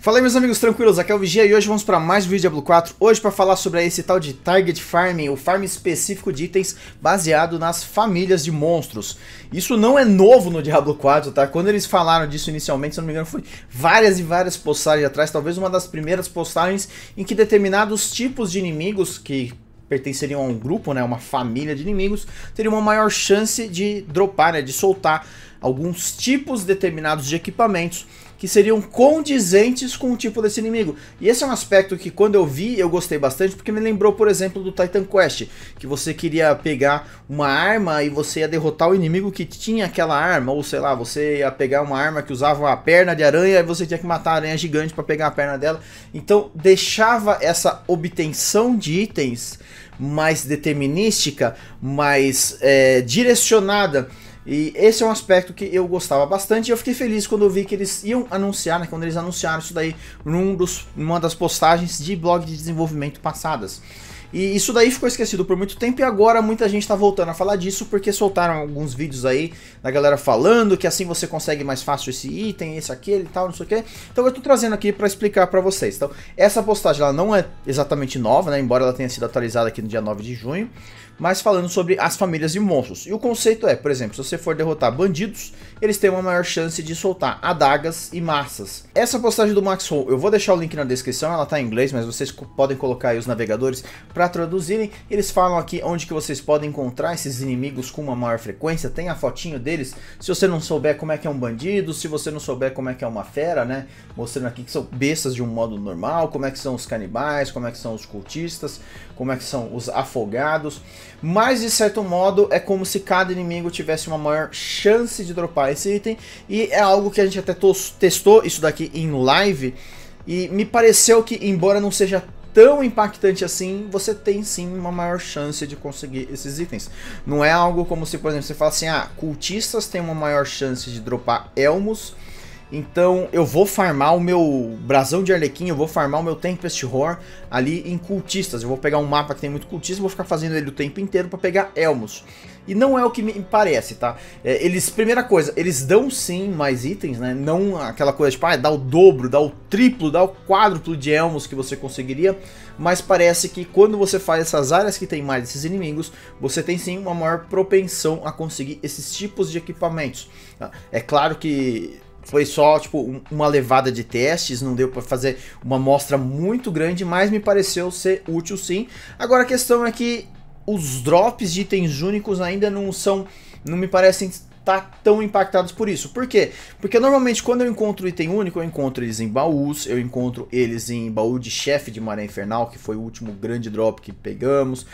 Fala aí meus amigos tranquilos, aqui é o Vigia e hoje vamos para mais um vídeo de Diablo 4 Hoje para falar sobre esse tal de Target Farming, o farm específico de itens baseado nas famílias de monstros Isso não é novo no Diablo 4, tá? Quando eles falaram disso inicialmente, se não me engano foi várias e várias postagens atrás Talvez uma das primeiras postagens em que determinados tipos de inimigos que pertenceriam a um grupo, né, uma família de inimigos, teriam uma maior chance de dropar, né, de soltar alguns tipos determinados de equipamentos que seriam condizentes com o tipo desse inimigo. E esse é um aspecto que quando eu vi eu gostei bastante, porque me lembrou, por exemplo, do Titan Quest, que você queria pegar uma arma e você ia derrotar o inimigo que tinha aquela arma, ou sei lá, você ia pegar uma arma que usava a perna de aranha e você tinha que matar a aranha gigante para pegar a perna dela. Então deixava essa obtenção de itens mais determinística, mais é, direcionada e esse é um aspecto que eu gostava bastante e eu fiquei feliz quando eu vi que eles iam anunciar, né, quando eles anunciaram isso daí num dos, numa das postagens de blog de desenvolvimento passadas. E isso daí ficou esquecido por muito tempo e agora muita gente está voltando a falar disso porque soltaram alguns vídeos aí da galera falando que assim você consegue mais fácil esse item, esse aquele e tal, não sei o que. Então eu tô trazendo aqui para explicar para vocês. Então, essa postagem ela não é exatamente nova, né? Embora ela tenha sido atualizada aqui no dia 9 de junho, mas falando sobre as famílias de monstros. E o conceito é, por exemplo, se você for derrotar bandidos, eles têm uma maior chance de soltar adagas e massas. Essa postagem do Max Hall, eu vou deixar o link na descrição, ela tá em inglês, mas vocês podem colocar aí os navegadores para traduzirem. Eles falam aqui onde que vocês podem encontrar esses inimigos com uma maior frequência, tem a fotinho deles. Se você não souber como é que é um bandido, se você não souber como é que é uma fera, né? Mostrando aqui que são bestas de um modo normal, como é que são os canibais, como é que são os cultistas, como é que são os afogados. Mas de certo modo é como se cada inimigo tivesse uma maior chance de dropar esse item e é algo que a gente até testou isso daqui em live e me pareceu que, embora não seja tão impactante assim, você tem sim uma maior chance de conseguir esses itens. Não é algo como se, por exemplo, você fala assim, ah, cultistas têm uma maior chance de dropar elmos então eu vou farmar o meu brasão de Arlequim, eu vou farmar o meu Tempest Roar ali em cultistas. Eu vou pegar um mapa que tem muito cultista e vou ficar fazendo ele o tempo inteiro para pegar Elmos. E não é o que me parece, tá? É, eles, primeira coisa, eles dão sim mais itens, né? Não aquela coisa tipo, ah, dá o dobro, dá o triplo, dá o quádruplo de elmos que você conseguiria, mas parece que quando você faz essas áreas que tem mais esses inimigos, você tem sim uma maior propensão a conseguir esses tipos de equipamentos. Tá? É claro que foi só, tipo, uma levada de testes, não deu para fazer uma amostra muito grande, mas me pareceu ser útil sim. Agora a questão é que os drops de itens únicos ainda não são, não me parecem estar tá tão impactados por isso. Por quê? Porque normalmente quando eu encontro item único, eu encontro eles em baús, eu encontro eles em baú de chefe de Maré Infernal, que foi o último grande drop que pegamos.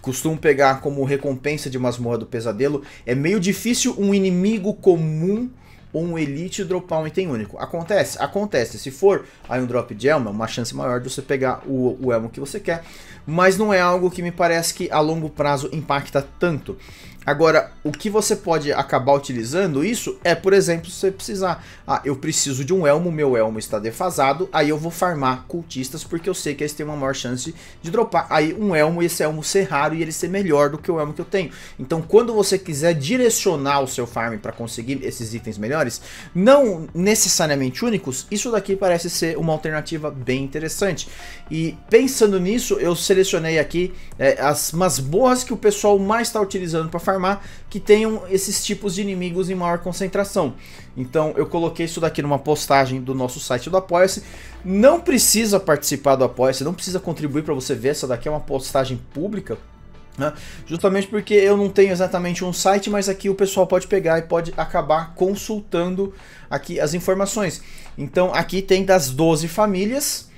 Costumo pegar como recompensa de masmorra do pesadelo. É meio difícil um inimigo comum ou um Elite dropar um item único. Acontece? Acontece. Se for aí um drop de Elmo, é uma chance maior de você pegar o, o Elmo que você quer, mas não é algo que me parece que a longo prazo impacta tanto. Agora, o que você pode acabar utilizando isso é, por exemplo, se você precisar. Ah, eu preciso de um elmo, meu elmo está defasado, aí eu vou farmar cultistas porque eu sei que eles têm uma maior chance de dropar. Aí um elmo, esse elmo ser raro e ele ser melhor do que o elmo que eu tenho. Então, quando você quiser direcionar o seu farm para conseguir esses itens melhores, melhores, não necessariamente únicos, isso daqui parece ser uma alternativa bem interessante. E pensando nisso, eu selecionei aqui é, as umas boas que o pessoal mais está utilizando para farmar, que tenham esses tipos de inimigos em maior concentração. Então eu coloquei isso daqui numa postagem do nosso site do Apoia-se. Não precisa participar do Apoia-se, não precisa contribuir para você ver, essa daqui é uma postagem pública né? Justamente porque eu não tenho exatamente um site, mas aqui o pessoal pode pegar e pode acabar consultando aqui as informações. Então aqui tem das 12 famílias,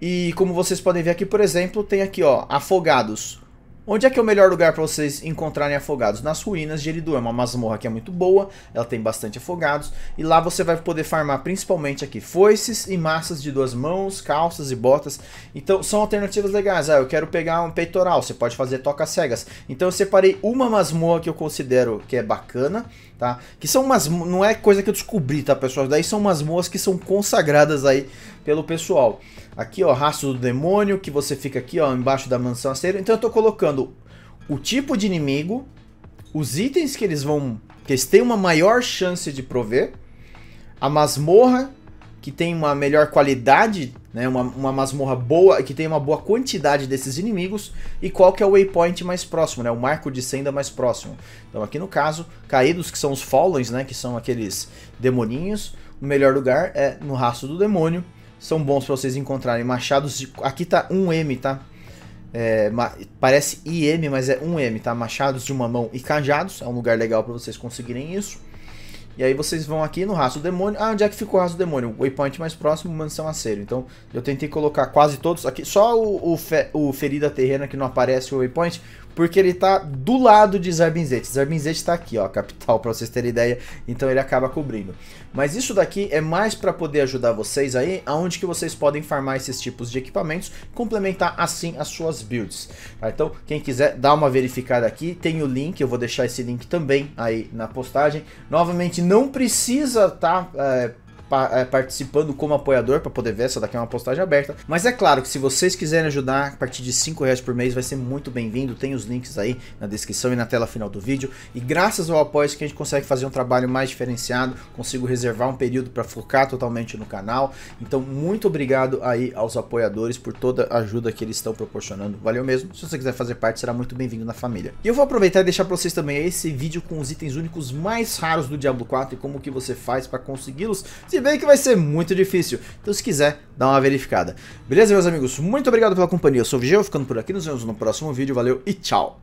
e como vocês podem ver aqui, por exemplo, tem aqui ó, Afogados, Onde é que é o melhor lugar para vocês encontrarem afogados? Nas ruínas de Eridu. É uma masmorra que é muito boa, ela tem bastante afogados. E lá você vai poder farmar principalmente aqui foices e massas de duas mãos, calças e botas. Então são alternativas legais. Ah, eu quero pegar um peitoral, você pode fazer toca cegas. Então eu separei uma masmorra que eu considero que é bacana, tá? Que são umas. Não é coisa que eu descobri, tá, pessoal? Daí são masmorras que são consagradas aí pelo pessoal. Aqui, ó, rastro do demônio, que você fica aqui, ó, embaixo da mansão asteira. Então eu tô colocando o tipo de inimigo, os itens que eles vão... que eles têm uma maior chance de prover, a masmorra, que tem uma melhor qualidade, né, uma, uma masmorra boa, que tem uma boa quantidade desses inimigos, e qual que é o waypoint mais próximo, né, o marco de senda mais próximo. Então aqui no caso, caídos, que são os Fallens, né, que são aqueles demoninhos, o melhor lugar é no rastro do demônio, são bons para vocês encontrarem machados de. Aqui tá 1M, tá? É, ma... parece IM, mas é 1M, tá? Machados de uma mão e cajados. É um lugar legal para vocês conseguirem isso. E aí vocês vão aqui no Raço do demônio. Ah, onde é que ficou o Raço do demônio? Waypoint mais próximo, mansão acero. Então, eu tentei colocar quase todos aqui. Só o, o, fe, o ferida terrena que não aparece o waypoint, porque ele tá do lado de Zarbinzete. Zarbinzete tá aqui, ó, capital, pra vocês terem ideia. Então ele acaba cobrindo. Mas isso daqui é mais pra poder ajudar vocês aí, aonde que vocês podem farmar esses tipos de equipamentos, complementar assim as suas builds. Tá? Então, quem quiser, dá uma verificada aqui. Tem o link, eu vou deixar esse link também aí na postagem. Novamente, não precisa estar tá, é, é, participando como apoiador para poder ver. Essa daqui é uma postagem aberta. Mas é claro que se vocês quiserem ajudar a partir de 5 reais por mês, vai ser muito bem-vindo. Tem os links aí na descrição e na tela final do vídeo. E graças ao apoio que a gente consegue fazer um trabalho mais diferenciado, consigo reservar um período para focar totalmente no canal. Então, muito obrigado aí aos apoiadores por toda a ajuda que eles estão proporcionando. Valeu mesmo. Se você quiser fazer parte, será muito bem-vindo na família. E eu vou aproveitar e deixar para vocês também esse vídeo com os itens únicos mais raros do Diablo 4 e como que você faz para consegui-los. Se bem que vai ser muito difícil. Então se quiser, dá uma verificada. Beleza, meus amigos? Muito obrigado pela companhia. Eu sou o Vigil, ficando por aqui. Nos vemos no próximo vídeo. Valeu e tchau!